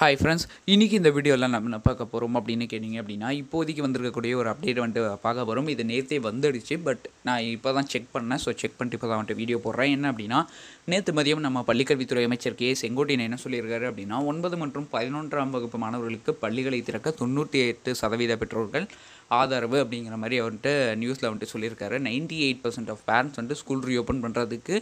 hi friends இன்றைக்கி இந்த வீடியோவில் நம்ம என்ன பார்க்க போகிறோம் அப்படின்னு கேட்டிங்க அப்படின்னா இப்போதைக்கு வந்திருக்கக்கூடிய ஒரு அப்டேட் வந்துட்டு பார்க்க போகிறோம் இது நேற்றே வந்துடுச்சு பட் நான் இப்போ தான் செக் பண்ணேன் ஸோ செக் பண்ணிட்டு இப்போ தான் வீடியோ போடுறேன் என்ன அப்படின்னா நேற்று மதியம் நம்ம பள்ளிக்கல்வித்துறை அமைச்சர் கே செங்கோட்டையன் என்ன சொல்லியிருக்காரு அப்படின்னா ஒன்பது மற்றும் பதினொன்றாம் வகுப்பு மாணவர்களுக்கு பள்ளிகளை திறக்க தொண்ணூற்றி எட்டு சதவீத பெற்றோர்கள் ஆதரவு அப்படிங்கிற மாதிரி வந்துட்டு நியூஸில் வந்துட்டு சொல்லியிருக்காரு ninety eight percent of parents வந்துட்டு ஸ்கூல் ரீஓப்பன் பண்ணுறதுக்கு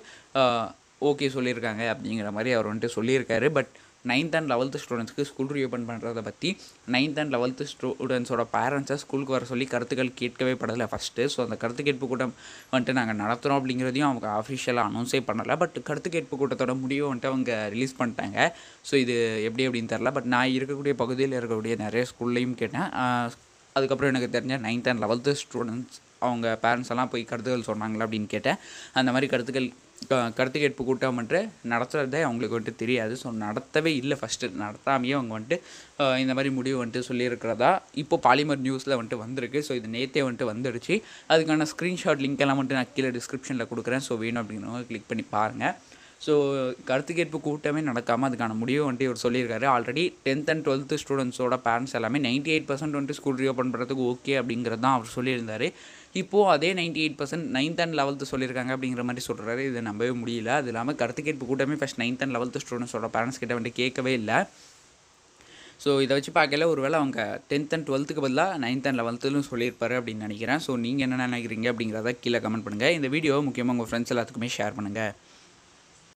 ஓகே சொல்லியிருக்காங்க அப்படிங்கிற மாதிரி அவர் வந்துட்டு சொல்லியிருக்காரு பட் நைன்த் அண்ட் லெவல்த்து ஸ்டூடெண்ட்ஸ்க்கு ஸ்கூல் ரீஓப்பன் பண்ணுறதை பற்றி நைன்த் அண்ட் லெவல்த்து ஸ்டூடெண்ட்ஸோட பேரண்ட்ஸை ஸ்கூலுக்கு வர சொல்லி கருத்துக்கள் கேட்கவே படலை ஃபஸ்ட்டு ஸோ அந்த கருத்து கேட்பு கூட்டம் வந்துட்டு நாங்கள் நடத்துகிறோம் அப்படிங்கிறதையும் அவங்க ஆஃபிஷியலாக அனௌன்ஸே பண்ணலை பட் கருத்து கேட்பு கூட்டத்தோட முடிவை வந்துட்டு அவங்க ரிலீஸ் பண்ணிட்டாங்க ஸோ இது எப்படி அப்படின்னு தெரில பட் நான் இருக்கக்கூடிய பகுதியில் இருக்கக்கூடிய நிறைய ஸ்கூல்லையும் கேட்டேன் அதுக்கப்புறம் எனக்கு தெரிஞ்ச நைன்த் அண்ட் லெவல்த்து ஸ்டூடெண்ட்ஸ் அவங்க பேரண்ட்ஸ் எல்லாம் போய் கருத்துக்கள் சொன்னாங்களா அப்படின்னு கேட்டேன் அந்த மாதிரி கருத்துக்கள் கருத்து கேட்பு கூட்டம் வந்துட்டு நடத்துகிறதே அவங்களுக்கு வந்துட்டு தெரியாது ஸோ நடத்தவே இல்லை ஃபஸ்ட்டு நடத்தாமையே அவங்க வந்துட்டு இந்த மாதிரி முடிவு வந்துட்டு சொல்லியிருக்கிறதா இப்போ பாலிமர் நியூஸில் வந்துட்டு வந்திருக்கு ஸோ இது நேத்தே வந்துட்டு வந்துடுச்சு அதுக்கான ஸ்க்ரீன்ஷாட் லிங்க் எல்லாம் வந்துட்டு நான் கீழே டிஸ்கிரிப்ஷனில் கொடுக்குறேன் ஸோ வேணும் அப்படிங்கிறவங்க கிளிக் பண்ணி பாருங்கள் ஸோ கருத்து கேட்பு கூட்டமே நடக்காமல் அதுக்கான முடிவு வந்துட்டு இவர் சொல்லியிருக்காரு ஆல்ரெடி டென்த் அண்ட் டுவெல்த்து ஸ்டூடெண்ட்ஸோட பேரண்ட்ஸ் எல்லாமே நைன்ட்டி எயிட் பர்சன்ட் வந்துட்டு ஸ்கூல் ரீஓப்பன் பண்ணுறதுக்கு ஓகே அப்படிங்கிறது தான் அவர் சொல்லியிருந்தார் இப்போது அதே ninety eight percent ninth and eleventh சொல்லியிருக்காங்க அப்படிங்கிற மாதிரி சொல்கிறாரு இதை நம்பவே முடியல அது இல்லாமல் கருத்து கேட்பு கூட்டமே ஃபஸ்ட் நைன்த் அண்ட் லெவல்த்து ஸ்டூடெண்ட்ஸோட பேரண்ட்ஸ் கிட்ட வந்துட்டு கேட்கவே இல்லை ஸோ இதை வச்சு பார்க்கல ஒருவேளை அவங்க டென்த் அண்ட் டுவெல்த்துக்கு பதிலாக நைன்த் அண்ட் லெவல்த்துலையும் சொல்லியிருப்பாரு அப்படின்னு நினைக்கிறேன் ஸோ நீங்கள் என்ன நினைக்கிறீங்க அப்படிங்கிறத கீழே கமெண்ட் பண்ணுங்கள் இந்த வீடியோ முக்கியமாக உங்கள் ஃப்ரெண்ட்ஸ் எல்லாத்துக்குமே ஷேர் பண்ணுங்கள்